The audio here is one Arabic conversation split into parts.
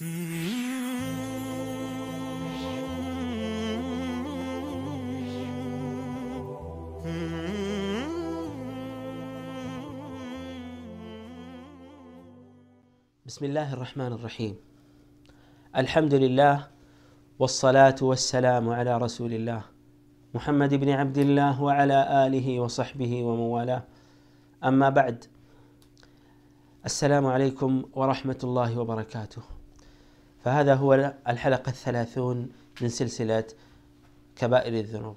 بسم الله الرحمن الرحيم الحمد لله والصلاة والسلام على رسول الله محمد بن عبد الله وعلى آله وصحبه وموالاه أما بعد السلام عليكم ورحمة الله وبركاته فهذا هو الحلقة الثلاثون من سلسلة كبائر الذنوب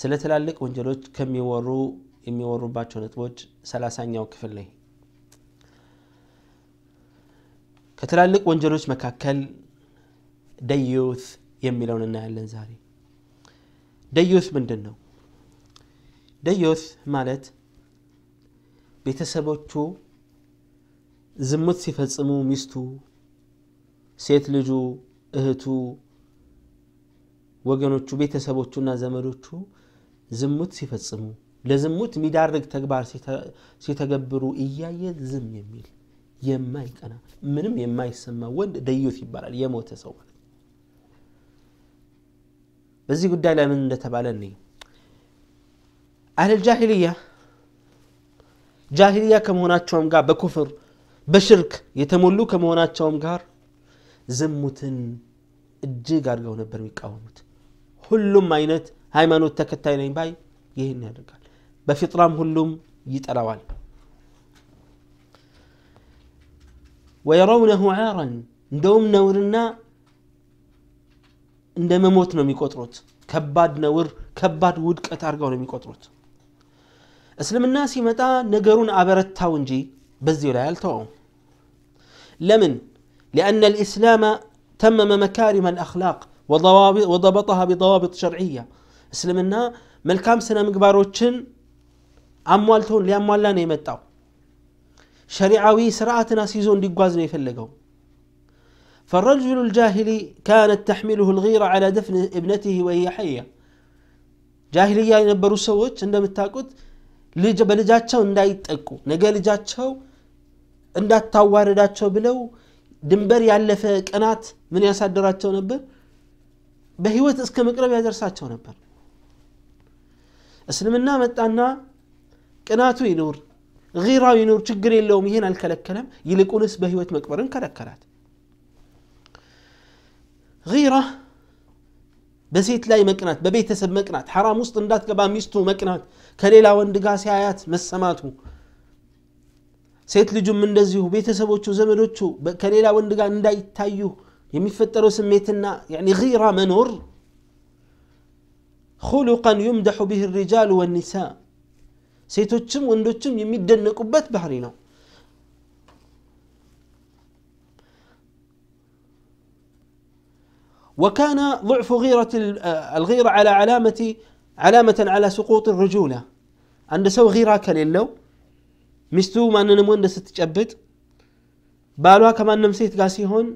سلتلالك ونجلوت كم يورو إمي ورو باتشو نتوج سلاسان يوك فلي كتلالك ونجلوت مكاكل ديوث يمي لون النهل لنزاري ديوث من دنو ديوث مالت بيتسبوتو زموت سيفاتسمو ميستو ሴት ልጁ፣ እህቱ፣ ወገኖቹ፣ ቤተሰቦቹና ዘመዶቹ ዝሙት ሲፈጽሙ ለዝሙት የሚዳርግ ተግባር ሲተገብሩ እያየ ዝም የሚል የማይቀና ምንም የማይሰማ ወንድ ደዩት ይባላል። የሞተ ሰው ማለት በዚህ ጉዳይ ላይ ምን እንደተባለ እኔ አህል ጃሂልያ ጃሂልያ ከመሆናቸውም ጋር በኩፍር በሽርክ የተሞሉ ከመሆናቸውም ጋር ዝሙትን እጅግ አድርገው ነበር የሚቃወሙት ሁሉም አይነት ሃይማኖት ተከታይ ነኝ ባይ ይህን ያደርጋል በፊጥራም ሁሉም ይጠላዋል ወየረውነሁ ዓራን እንደውም ነውርና እንደ መሞት ነው የሚቆጥሩት ከባድ ነውር ከባድ ውድቀት አድርገው ነው የሚቆጥሩት እስልምና ሲመጣ ነገሩን አበረታው እንጂ በዚሁ ላይ አልተወውም ለምን لأن الإسلام تمم مكارم الأخلاق وضوابط وضبطها بضوابط شرعية اسلمنا ملكام سنة مقبارو مقباروشن أموالتون لأموالنا نيمتاو شريعوي سرعتنا سيزون دي قوازنا يفلقو فالرجل الجاهلي كانت تحمله الغيرة على دفن ابنته وهي حية جاهلية ينبرو سووش عندما تاكوت لجب لجاتشو ندايت اكو نقال لجاتشو ندات تاوار لجاتشو بلو ድንበር ያለፈ ቅናት ምን ያሳደራቸው ነበር? በህይወት እስከ መቅረብ ያደርሳቸው ነበር። እስልምና መጣና ቅናቱ ይኑር ራው ይኑር ችግር የለውም ይህን አልከለከለም። ይልቁንስ በህይወት መቅበርን ከለከላት። ራ በሴት ላይ መቅናት፣ በቤተሰብ መቅናት፣ ሐራም ውስጥ እንዳትገባ ሚስቱ መቅናት፣ ከሌላ ወንድ ጋር ሲያያት መሰማቱ سيت لجوم من دزيو بيت سبوا تشو زمن رتشو كنيلا وندقا نداي تايو يمفتروا سميتنا يعني غيرة منور خلقا يمدح به الرجال والنساء سيتو تشم وندو تشم يمد النقبات بحرينا وكان ضعف غيرة الغيرة على علامة علامة على سقوط الرجولة عند سو غيرة كليلو ሚስቱ ማንንም ወንድ ስትጨብጥ ባሏ ከማንም ሴት ጋር ሲሆን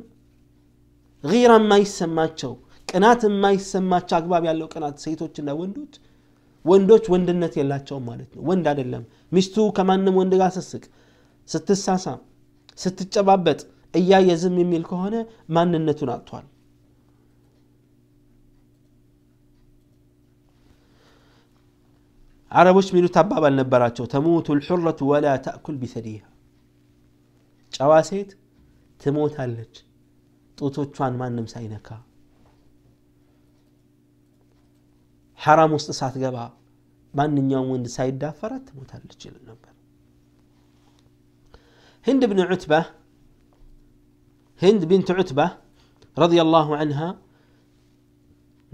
ራ የማይሰማቸው ቅናት የማይሰማቸው አግባብ ያለው ቅናት ሴቶችና ወንዶች ወንዶች ወንድነት የላቸውም ማለት ነው ወንድ አይደለም ሚስቱ ከማንም ወንድ ጋር ስስቅ ስትሳሳ ስትጨባበጥ እያየ ዝም የሚል ከሆነ ማንነቱን አጥቷል አረቦች ሚሉት አባባል ነበራቸው ተሙቱ ልሑረቱ ወላ ተእኩል ቢሰዲሃ ጨዋ ሴት ትሞታለች ጡቶቿን ማንም حرام ሐራም قبا ما ማንኛውም ወንድ سايد ትሞታለች تموت هالج هند بن عتبة هند بنت عتبة رضي الله عنها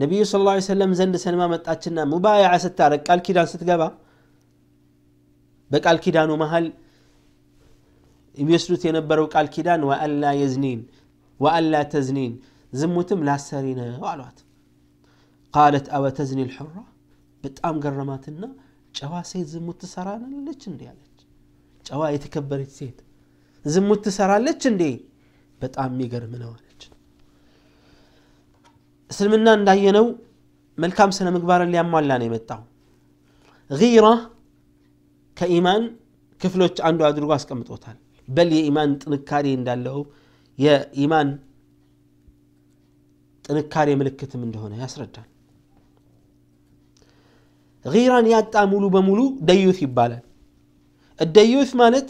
ነቢዩ ስ ላ ሰለም ዘንድ ሰልማ መጣችና ሙባያዓ ስታረግ ቃል ኪዳን ስትገባ በቃል ኪዳኑ መሀል የሚወስዱት የነበረው ቃል ኪዳን ወአላ የዝኒን ወአላ ተዝኒን ዝሙትም ላሰሪ ነው አሏት ቃለት አወተዝኒ ልሑራ በጣም ገረማትና ጨዋ ሴት ዝሙት ትሰራለች እንዴ አለች ጨዋ የተከበረች ሴት ዝሙት ትሰራለች እንዴ በጣም የሚገርም ነው አለች እስልምና እንዳየነው መልካም ስነ ምግባርን ሊያሟላ ነው የመጣው ጊራ ከኢማን ክፍሎች አንዱ አድርጎ አስቀምጦታል በል የኢማን ጥንካሬ እንዳለው የኢማን ጥንካሬ ምልክትም እንደሆነ ያስረዳል ጊራን ያጣ ሙሉ በሙሉ ደዩት ይባላል الديوث مالت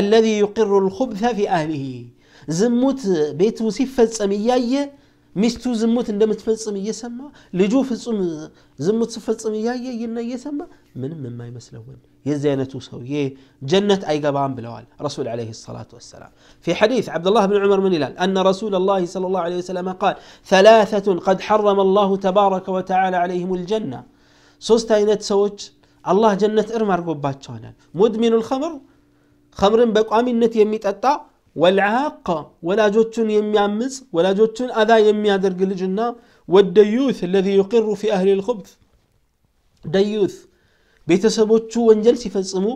الذي يقر الخبث في أهله زموت بيته سفة سمياية ሚስቱ ዝሙት እንደምትፈጽም እየሰማ ልጁ ፍጹም ዝሙት ስፈጽም እያየ ይና እየሰማ ምንም የማይመስለው ወንድ የዚህ አይነቱ ሰውዬ ጀነት አይገባም ብለዋል ረሱል ለ ሰላት ወሰላም ፊ ሐዲት ዓብድላህ ብን ዑመር ምን ይላል አነ ረሱላ ላ ለ ላሁ ለ ወሰለም ቃል ተላተቱን ቀድ ሐረመ ላሁ ተባረከ ወተዓላ ዓለይህም ልጀና ሶስት አይነት ሰዎች አላህ ጀነት እርም አድርጎባቸዋል ሙድሚኑ ልኸምር ከምርን በቋሚነት የሚጠጣ والعاق ولا جوتون يميامز ولا جوتون أذا يميادر قلجنا والديوث الذي يقر في أهل الخبث ديوث بيتسبوتو وانجل سيفصمو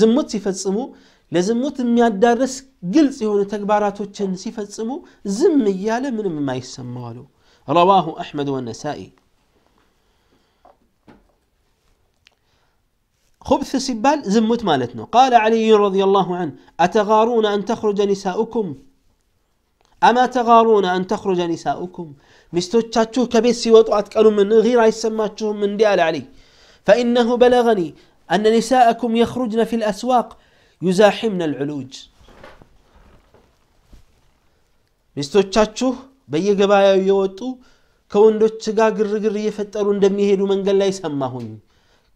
زموت سيفصمو لزموت ميادرس قل سيهون تكباراتو تشن سيفصمو زم يالا من ما يسمالو رواه أحمد والنسائي خبث سبال زمت مالتنا قال علي رضي الله عنه أتغارون أن تخرج نساؤكم أما تغارون أن تخرج نساؤكم مستوتشاتشو كبير سيوات أتكالو من غير يسماتشهم من ديال علي فإنه بلغني أن نساءكم يخرجن في الأسواق يزاحمن العلوج ሚስቶቻችሁ በየገበያው የወጡ قرر قرر ግርግር እየፈጠሩ من መንገድ لا ሰማሁኝ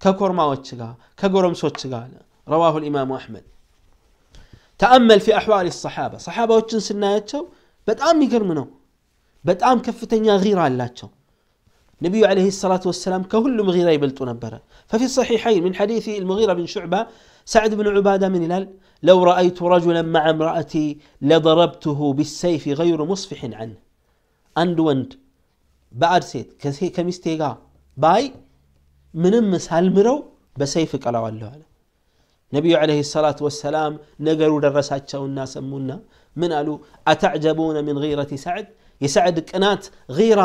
ككورما وتشقال كقرم وتشقال رواه الإمام أحمد تأمل في أحوال الصحابة صحابة وتشن سنايتشو بتأم يقر منو بتأم كفتن يا غير على نبي عليه الصلاة والسلام كهل مغيرة يبلتو نبرة ففي الصحيحين من حديث المغيرة بن شعبة سعد بن عبادة من هلال لو رأيت رجلا مع امرأتي لضربته بالسيف غير مصفح عنه أند وند بأرسيت كمستيقا باي ምንም ሳልምረው በሰይፍ እቀላዋለሁ አለ ነቢዩ ዓለይሂ ሰላት ወሰላም ነገሩ ደረሳቸውና ሰሙና ምን አሉ አተዕጀቡነ ምን غيረቲ ሰዕድ የሰዕድ ቅናት غيራ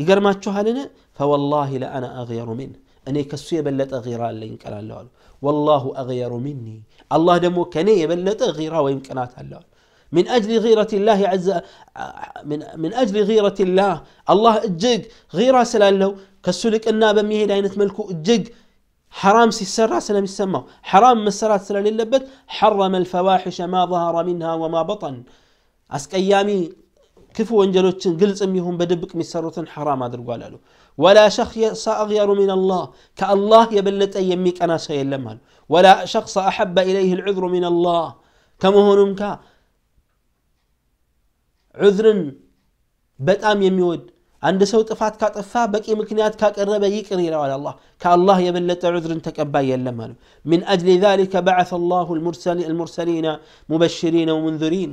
ይገርማችኋልን ፈወላሂ ለአና አغየሩ ምን እኔ ከሱ የበለጠ غيራ አለኝ ቀላለሁ አሉ ወላሁ አغየሩ ሚኒ አላህ ደግሞ ከእኔ የበለጠ غيራ ወይም ቅናት አለዋል من اجل غيره الله عز من من اجل غيره الله الله اجج غيره سلالو كسلك انا بميهد عينت ملكو اجج حرام سيسرى سلام يسمى حرام مسرات سلال اللبت حرم الفواحش ما ظهر منها وما بطن اسك كيف كفو وانجلوتشن قلت اميهم بدبك حرام هذا القوال ولا شخص اغير من الله كالله يبلت يميك انا سيلمها ولا شخص احب اليه العذر من الله كما هو نمكا عذرن بتام يميود عند سو طفات كطفا بقي مكنيات كقرب يقر على الله كالله يبلط عذرن تقبا يلم من اجل ذلك بعث الله المرسلين المرسلين مبشرين ومنذرين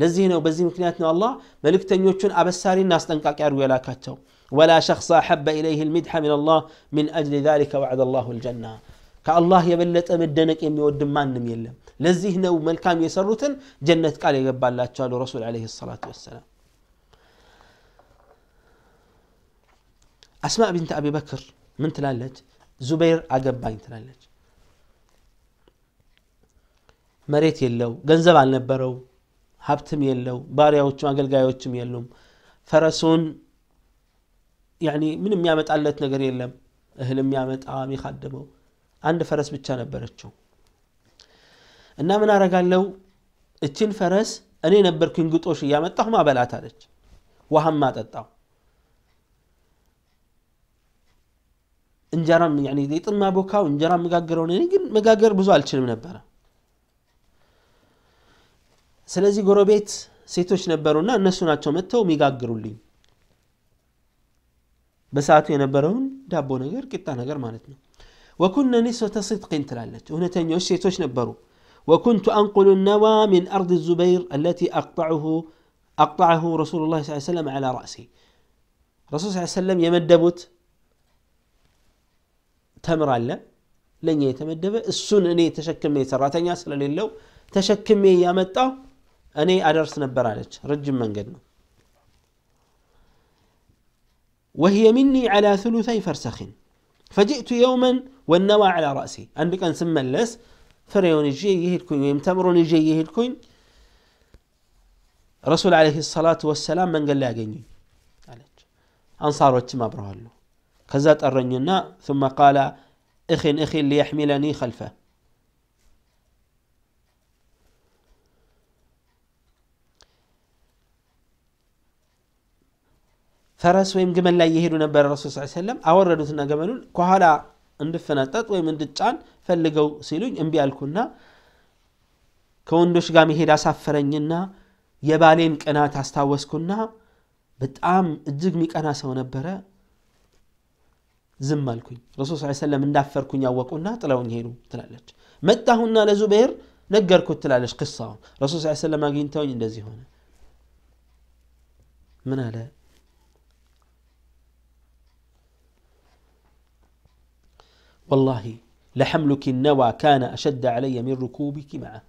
لزينا نو بزي مكنياتنا الله ملكتنيوچون ابساري الناس اروي لا كاتو ولا شخص احب اليه المدح من الله من اجل ذلك وعد الله الجنه ከአላህ የበለጠ መደነቅ የሚወድ ማንም የለም። ለዚህ ነው መልካም የሰሩትን ጀነት ቃል የገባላቸው አሉ ረሱል ዓለይሂ ሰላቱ ወሰላም። አስማዕ ቢንት አቢ ምን ትላለች? ዙበይር አገባኝ ትላለች። መሬት የለው፣ ገንዘብ አልነበረው፣ ሀብትም የለው፣ ባሪያዎችም አገልጋዮችም የሉም። ፈረሱን ምንም የሚያመጣለት ነገር የለም። እህል የሚያመጣ የሚካደመው አንድ ፈረስ ብቻ ነበረችው እና ምን አረጋለው እችን ፈረስ እኔ ነበርኩኝ ግጦሽ እያመጣሁ ማበላት አለች ውሃም ማጠጣው እንጀራም ሊጥን ማቦካው እንጀራ መጋገረው እኔ ግን መጋገር ብዙ አልችልም ነበረ ስለዚህ ጎረቤት ሴቶች ነበሩና እነሱ ናቸው መጥተው የሚጋግሩልኝ በሰዓቱ የነበረውን ዳቦ ነገር ቂጣ ነገር ማለት ነው وكنا نسوة صدق ترالت هنا يوشيتوش نبرو وكنت أنقل النوى من أرض الزبير التي أقطعه أقطعه رسول الله صلى الله عليه وسلم على رأسي رسول صلى الله عليه وسلم يمدبت تمر يتمدب السنة የተመደበ እሱን እኔ ተሸክሜ ሰራተኛ ስለሌለው ተሸክሜ ያመጣው እኔ أدرس نبرا لك رجم من قدنا وهي مني على ثلثي فرسخ فجئت يوما والنوى على رأسي أن بك نسمى اللس فريون يجيه الكوين يمتمرون يجيه الكوين رسول عليه الصلاة والسلام من قال لا لاقيني أنصار واتما برهلو كزات الرنينا ثم قال إخين إخين ليحملني خلفه فرس ويم جمل لا يهيلو نبر الرسول صلى الله عليه وسلم أوردوا ثنا جملون كهلا እንድፈናጠጥ ወይም እንድጫን ፈልገው ሲሉኝ እምቢ አልኩና ከወንዶች ጋር መሄድ አሳፈረኝና የባሌን ቅናት አስታወስኩና በጣም እጅግ የሚቀና ሰው ነበረ ዝም አልኩኝ ረሱል ስ ሰለም እንዳፈርኩኝ ያወቁና ጥለውኝ ሄዱ ትላለች መጣሁና ለዙበይር ነገርኩት ትላለች ክሳውን ረሱል ስ ሰለም አግኝተውኝ እንደዚህ ሆነ ምን አለ والله لحملك النوى كان أشد علي من ركوبك معه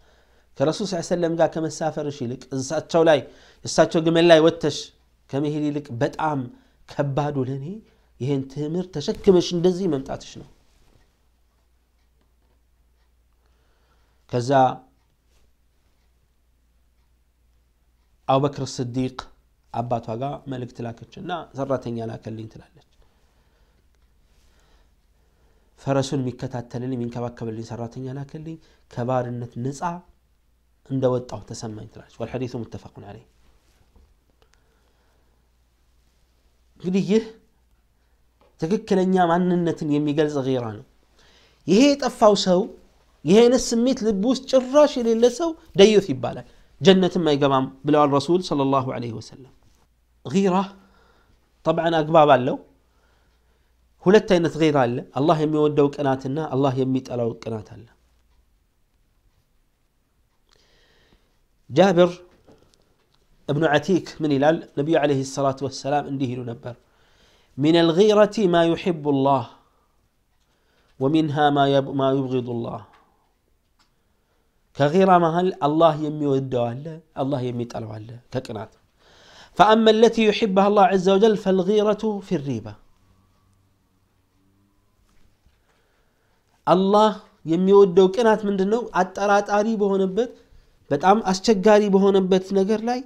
كرسول صلى الله عليه وسلم قال كما سافر شيلك ساتشو لاي ساتشو قمل لاي وتش كما هي لك بتعم كبادو لني يهن تمر تشكمش ندزي ما متعتشنو كذا أبو بكر الصديق عبات وقا ملك تلاكتش نا زرتين يلاك اللي انت لالك ፈረሱን የሚከታተልልኝ የሚንከባከብልኝ ሰራተኛ ላክልኝ ከባርነት ነፃ እንደወጣሁ ተሰማኝ ትላለች ወልሐዲሱ ሙተፈቁን አለይ እንግዲህ ይህ ትክክለኛ ማንነትን የሚገልጽ ራ ነው ይሄ የጠፋው ሰው ይሄ አይነት ስሜት ልብ ውስጥ ጭራሽ የሌለ ሰው ደዮት ይባላል ጀነትም አይገባም ብለዋል ረሱል ሰለላሁ ዐለይሂ ወሰለም ራ ጠብዓን አግባብ አለው ሁለት አይነት ገይር አለ አላህ የሚወደው ቅናትና አላህ የሚጠላው ቅናት አለ ጃብር ابن عتيك من هلال النبي عليه الصلاة والسلام انديه نبر من الغيرة ما يحب الله ومنها ما ما يبغض الله كغيرة مهل الله يمي ودو الله يمي تلو كقنات فأما التي يحبها الله عز وجل فالغيرة في الريبة አላህ የሚወደው ቅናት ምንድን ነው? አጠራጣሪ በሆነበት በጣም አስቸጋሪ በሆነበት ነገር ላይ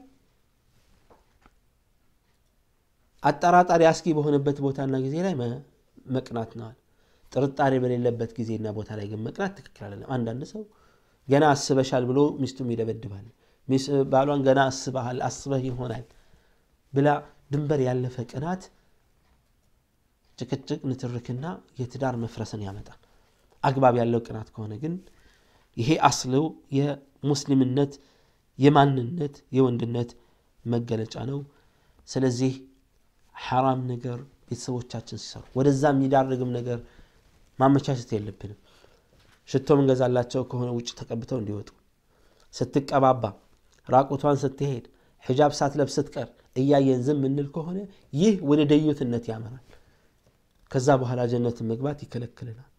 አጠራጣሪ አስጊ በሆነበት ቦታና ጊዜ ላይ መቅናት ነዋል። ጥርጣሬ በሌለበት ጊዜና ቦታ ላይ ግን መቅናት ትክክል አይደለም። አንዳንድ ሰው ገና አስበሻል ብሎ ሚስቱም ይደበድባል። ባሏን ገና አስበሃል አስበህ ይሆናል ብላ ድንበር ያለፈ ቅናት ጭቅጭቅ፣ ንትርክና የትዳር መፍረስን ያመጣል። አግባብ ያለው ቅናት ከሆነ ግን ይሄ አስለው የሙስሊምነት የማንነት የወንድነት መገለጫ ነው። ስለዚህ ሐራም ነገር ቤተሰቦቻችን ሲሰሩ ወደዛ የሚዳርግም ነገር ማመቻቸት የለብንም። ሽቶ ምንገዛላቸው ከሆነ ውጭ ተቀብተው እንዲወጡ፣ ስትቀባባ፣ ራቁቷን ስትሄድ፣ ሒጃብ ሳትለብስ ስትቀር እያየን ዝም ምንል ከሆነ ይህ ወደ ደዩትነት ያመራል። ከዛ በኋላ ጀነትን መግባት ይከለክልናል።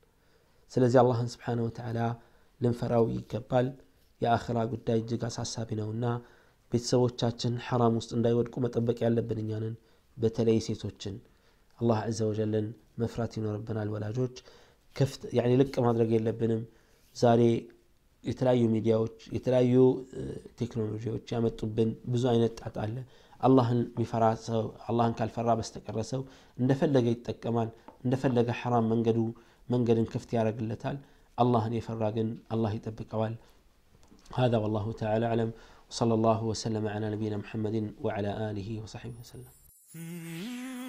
ስለዚህ አላህን ስብሓን ወተዓላ ልንፈራው ይገባል የአኸራ ጉዳይ እጅግ አሳሳቢ ነውና ቤተሰቦቻችን ሐራም ውስጥ እንዳይወድቁ መጠበቅ ያለብን እኛንን በተለይ ሴቶችን አላህ ዘ ወጀልን መፍራት ይኖርብናል ወላጆች ክፍት ልቅ ማድረግ የለብንም ዛሬ የተለያዩ ሚዲያዎች የተለያዩ ቴክኖሎጂዎች ያመጡብን ብዙ አይነት ጣጣ አለ አላህን የሚፈራ ሰው አላህን ካልፈራ በስተቀረ ሰው እንደፈለገ ይጠቀማል እንደፈለገ ሐራም መንገዱ رجل ክፍት الله اني የፈራ الله አላህ ይጠብቀዋል هذا والله تعالى أعلم وصلى الله وسلم على نبينا محمد وعلى آله وصحبه وسلم